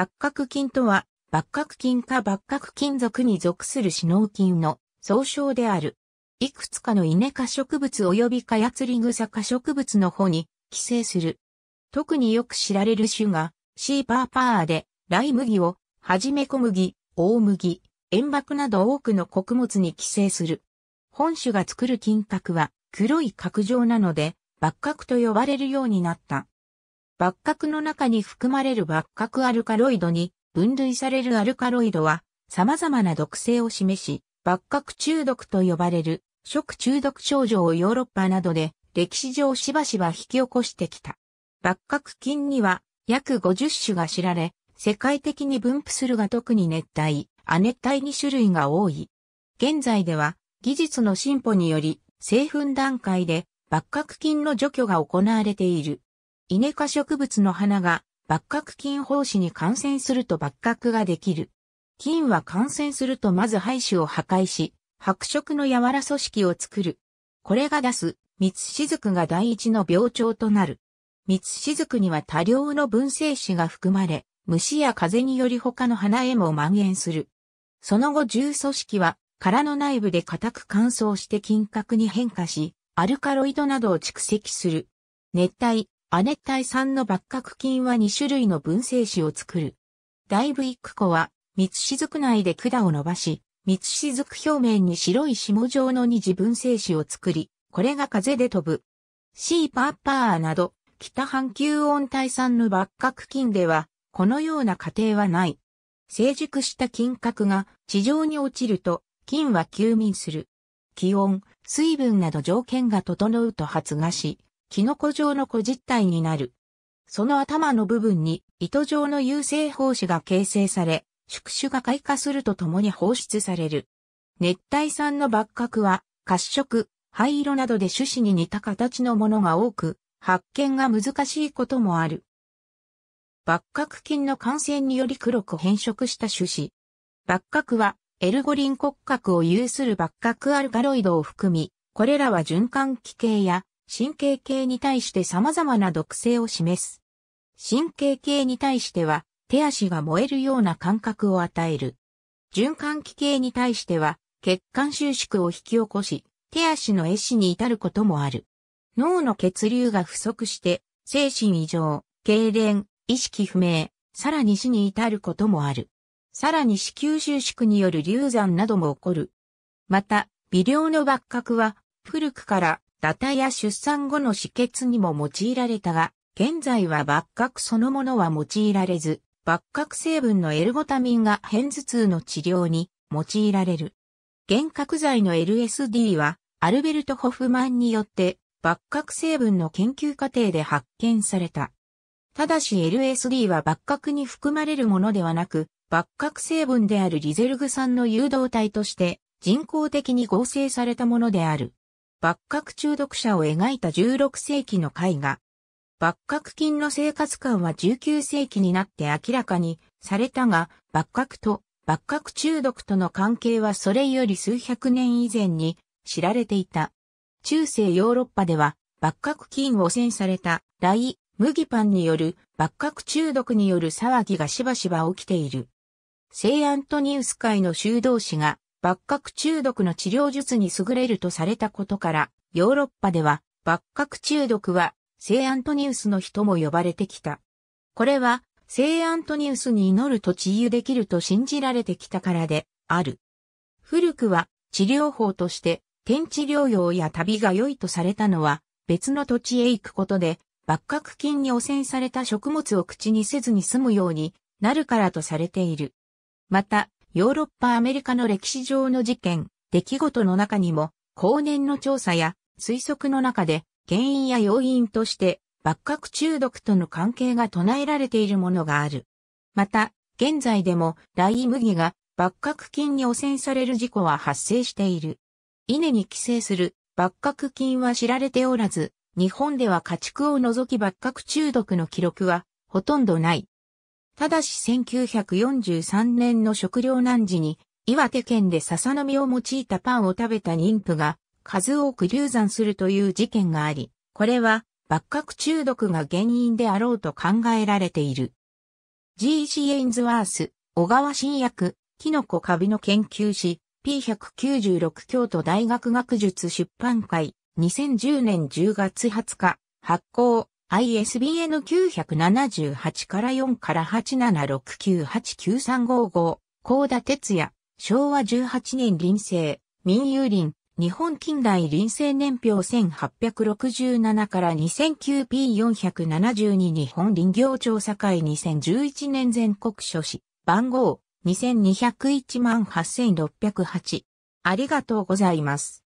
幕閣菌とは、幕閣金か幕閣金属に属する死脳菌の総称である。いくつかの稲科植物及びカヤツリ草科植物の方に寄生する。特によく知られる種が、シーパーパーで、ライ麦を、はじめ小麦、大麦、塩爆など多くの穀物に寄生する。本種が作る金閣は黒い角状なので、幕閣と呼ばれるようになった。幕核の中に含まれる幕核アルカロイドに分類されるアルカロイドは様々な毒性を示し、幕核中毒と呼ばれる食中毒症状をヨーロッパなどで歴史上しばしば引き起こしてきた。幕核菌には約50種が知られ、世界的に分布するが特に熱帯、亜熱帯2種類が多い。現在では技術の進歩により製粉段階で幕核菌の除去が行われている。イネ科植物の花が、バッカク菌胞子に感染するとバッカクができる。菌は感染するとまず胚子を破壊し、白色の柔ら組織を作る。これが出す、蜜雫が第一の病状となる。蜜雫には多量の分生子が含まれ、虫や風により他の花へも蔓延する。その後重組織は、殻の内部で固く乾燥して菌核に変化し、アルカロイドなどを蓄積する。熱帯、亜熱帯産のカク菌は2種類の分生子を作る。大部一個は、蜜雫内で管を伸ばし、蜜雫表面に白い霜状の二次分生子を作り、これが風で飛ぶ。シーパーパーなど、北半球温帯産のカク菌では、このような過程はない。成熟した菌核が地上に落ちると、菌は休眠する。気温、水分など条件が整うと発芽し、キノコ状の小実体になる。その頭の部分に糸状の有性胞子が形成され、宿主が開花するとともに放出される。熱帯産のカクは、褐色、灰色などで種子に似た形のものが多く、発見が難しいこともある。カク菌の感染により黒く変色した種子。カクは、エルゴリン骨格を有するカクアルカロイドを含み、これらは循環器系や神経系に対して様々な毒性を示す。神経系に対しては、手足が燃えるような感覚を与える。循環器系に対しては、血管収縮を引き起こし、手足の壊死に至ることもある。脳の血流が不足して、精神異常、痙攣、意識不明、さらに死に至ることもある。さらに子宮収縮による流産なども起こる。また、微量の爆核は、古くから堕胎や出産後の止血にも用いられたが、現在は抜クそのものは用いられず、抜ク成分のエルゴタミンが片頭痛の治療に用いられる。幻覚剤の LSD は、アルベルト・ホフマンによって、抜ク成分の研究過程で発見された。ただし LSD は抜クに含まれるものではなく、抜ク成分であるリゼルグ酸の誘導体として人工的に合成されたものである。幕閣中毒者を描いた16世紀の絵画。幕閣金の生活感は19世紀になって明らかにされたが、幕閣と幕閣中毒との関係はそれより数百年以前に知られていた。中世ヨーロッパでは、幕閣金汚染された、ライ、麦パンによる、幕閣中毒による騒ぎがしばしば起きている。聖アントニウス会の修道士が、幕閣中毒の治療術に優れるとされたことから、ヨーロッパでは、幕閣中毒は、聖アントニウスの人も呼ばれてきた。これは、聖アントニウスに祈ると治癒できると信じられてきたからで、ある。古くは、治療法として、天地療養や旅が良いとされたのは、別の土地へ行くことで、幕閣菌に汚染された食物を口にせずに済むようになるからとされている。また、ヨーロッパアメリカの歴史上の事件、出来事の中にも、後年の調査や推測の中で、原因や要因として、カク中毒との関係が唱えられているものがある。また、現在でも、ライ麦が、カク菌に汚染される事故は発生している。稲に寄生する、カク菌は知られておらず、日本では家畜を除きカク中毒の記録は、ほとんどない。ただし1943年の食糧難時に、岩手県で笹の実を用いたパンを食べた妊婦が、数多く流産するという事件があり、これは、幕閣中毒が原因であろうと考えられている。G.C. エインズワース、小川新薬、キノコカビの研究誌、P196 京都大学学術出版会、2010年10月20日、発行、ISBN 978から4から8769893555、高田哲也、昭和18年臨成、民有林、日本近代臨成年表1867から 2009P472 日本林業調査会2011年全国書士、番号22018608万。ありがとうございます。